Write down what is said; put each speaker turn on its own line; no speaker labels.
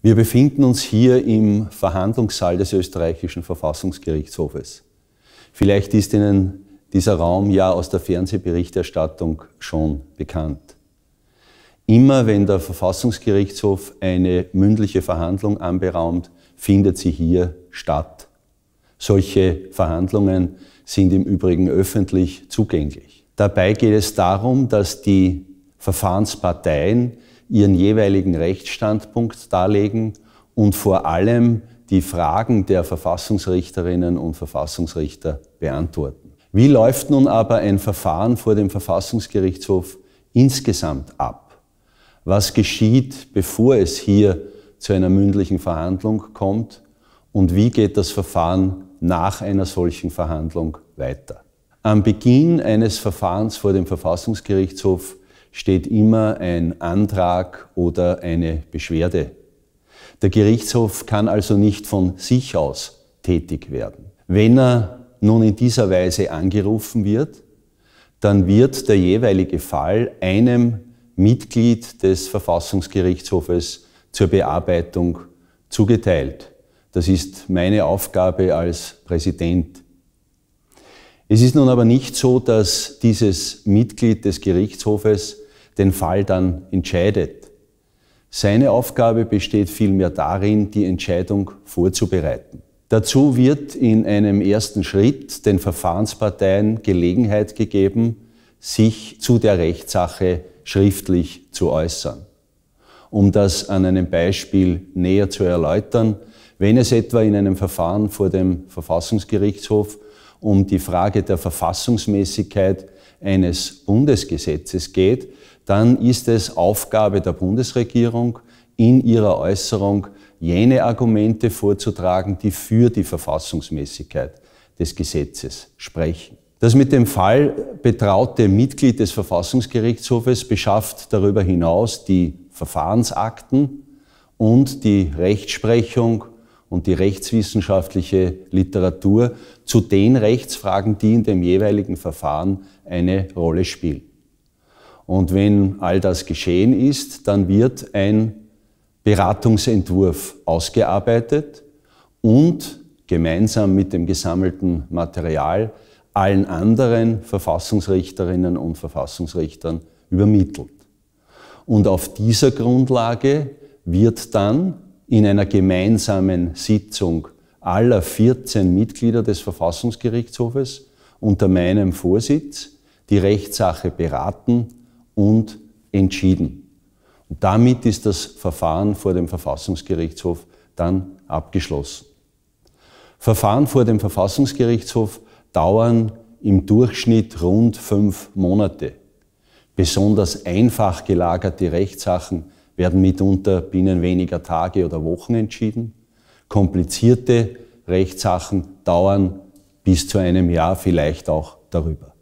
Wir befinden uns hier im Verhandlungssaal des österreichischen Verfassungsgerichtshofes. Vielleicht ist Ihnen dieser Raum ja aus der Fernsehberichterstattung schon bekannt. Immer wenn der Verfassungsgerichtshof eine mündliche Verhandlung anberaumt, findet sie hier statt. Solche Verhandlungen sind im Übrigen öffentlich zugänglich. Dabei geht es darum, dass die Verfahrensparteien ihren jeweiligen Rechtsstandpunkt darlegen und vor allem die Fragen der Verfassungsrichterinnen und Verfassungsrichter beantworten. Wie läuft nun aber ein Verfahren vor dem Verfassungsgerichtshof insgesamt ab? Was geschieht, bevor es hier zu einer mündlichen Verhandlung kommt? Und wie geht das Verfahren nach einer solchen Verhandlung weiter? Am Beginn eines Verfahrens vor dem Verfassungsgerichtshof steht immer ein Antrag oder eine Beschwerde. Der Gerichtshof kann also nicht von sich aus tätig werden. Wenn er nun in dieser Weise angerufen wird, dann wird der jeweilige Fall einem Mitglied des Verfassungsgerichtshofes zur Bearbeitung zugeteilt. Das ist meine Aufgabe als Präsident. Es ist nun aber nicht so, dass dieses Mitglied des Gerichtshofes den Fall dann entscheidet. Seine Aufgabe besteht vielmehr darin, die Entscheidung vorzubereiten. Dazu wird in einem ersten Schritt den Verfahrensparteien Gelegenheit gegeben, sich zu der Rechtssache schriftlich zu äußern. Um das an einem Beispiel näher zu erläutern, wenn es etwa in einem Verfahren vor dem Verfassungsgerichtshof um die Frage der Verfassungsmäßigkeit eines Bundesgesetzes geht, dann ist es Aufgabe der Bundesregierung, in ihrer Äußerung jene Argumente vorzutragen, die für die Verfassungsmäßigkeit des Gesetzes sprechen. Das mit dem Fall betraute Mitglied des Verfassungsgerichtshofes beschafft darüber hinaus die Verfahrensakten und die Rechtsprechung und die rechtswissenschaftliche Literatur zu den Rechtsfragen, die in dem jeweiligen Verfahren eine Rolle spielen. Und wenn all das geschehen ist, dann wird ein Beratungsentwurf ausgearbeitet und gemeinsam mit dem gesammelten Material allen anderen Verfassungsrichterinnen und Verfassungsrichtern übermittelt. Und auf dieser Grundlage wird dann in einer gemeinsamen Sitzung aller 14 Mitglieder des Verfassungsgerichtshofes unter meinem Vorsitz die Rechtssache beraten und entschieden. Und damit ist das Verfahren vor dem Verfassungsgerichtshof dann abgeschlossen. Verfahren vor dem Verfassungsgerichtshof dauern im Durchschnitt rund fünf Monate. Besonders einfach gelagerte Rechtssachen werden mitunter binnen weniger Tage oder Wochen entschieden. Komplizierte Rechtssachen dauern bis zu einem Jahr, vielleicht auch darüber.